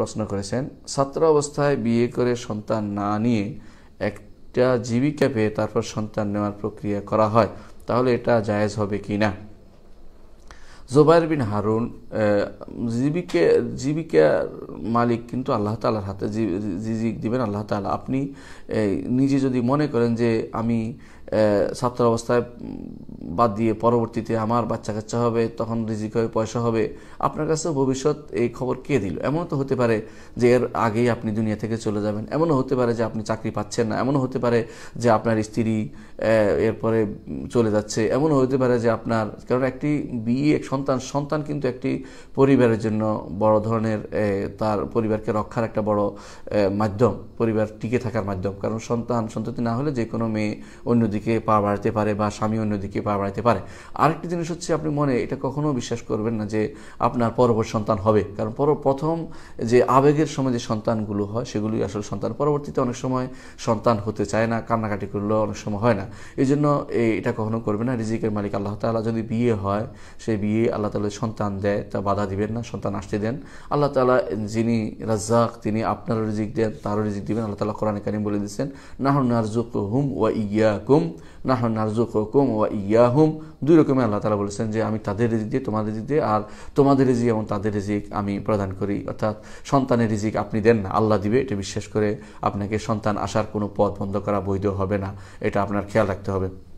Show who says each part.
Speaker 1: প্রশ্ন করেছেন ছাত্র অবস্থায় বিয়ে করে সন্তান না নিয়ে একটা জীবিকা পেয়ে তারপর সন্তান নেওয়ার প্রক্রিয়া করা হয় তাহলে এটা জায়েজ হবে কি না জোবাইর বিন হারুন জীবিকা জীবিকার মালিক কিন্তু আল্লাহ তালার হাতে জিজিক দিবেন আল্লাহ তালা আপনি নিজে যদি মনে করেন যে আমি ছাত্র অবস্থায় বাদ দিয়ে পরবর্তীতে আমার বাচ্চা কাচ্চা হবে তখন রিজিক হবে পয়সা হবে আপনার কাছে ভবিষ্যৎ এই খবর কে দিল এমনও তো হতে পারে যে এর আগেই আপনি দুনিয়া থেকে চলে যাবেন এমনও হতে পারে যে আপনি চাকরি পাচ্ছেন না এমনও হতে পারে যে আপনার স্ত্রী এরপরে চলে যাচ্ছে এমনও হতে পারে যে আপনার কারণ একটি বিয়ে এক সন্তান সন্তান কিন্তু একটি পরিবারের জন্য বড় ধরনের তার পরিবারকে রক্ষার একটা বড় মাধ্যম পরিবার টিকে থাকার মাধ্যম কারণ সন্তান সন্ততি না হলে যে কোনো মেয়ে অন্যদিকে পা বাড়াতে পারে বা স্বামী অন্যদিকে পা বাড়াতে পারে আরেকটি জিনিস হচ্ছে আপনি মনে এটা কখনো বিশ্বাস করবেন না যে আপনার পরবর্তী সন্তান হবে কারণ পর প্রথম যে আবেগের সময় যে সন্তানগুলো হয় সেগুলি আসলে সন্তান পরবর্তীতে অনেক সময় সন্তান হতে চায় না কান্নাকাটি করলেও অনেক সময় হয় না এই জন্য এটা কখনো করবে না রিজিকের মালিক আল্লাহ তালা যদি বিয়ে হয় সেই বিয়ে আল্লাহ তালা সন্তান দেয় তা বাধা দিবেন না সন্তান আসতে দেন আল্লাহ তালা যিনি রাজ্জাক তিনি আপনার রিজিক দেন তারও রিজিক দিবেন আল্লাহ তালা কোরআন কারিম বলে দিচ্ছেন নাহন নারজুক হুম ওয়া ইয়া কুম নাহন নারজুক হুম ওয়া ইয়া হুম দুই রকমের আল্লাহ তালা বলেছেন যে আমি তাদের রিজিক দিয়ে তোমাদের রিজিক দিয়ে আর তোমাদের রিজিক এবং তাদের রিজিক আমি প্রদান করি অর্থাৎ সন্তানের রিজিক আপনি দেন না আল্লাহ দিবে এটা বিশ্বাস করে আপনাকে সন্তান আসার কোনো পথ বন্ধ করা বৈধ হবে না এটা আপনার খেয়াল রাখতে হবে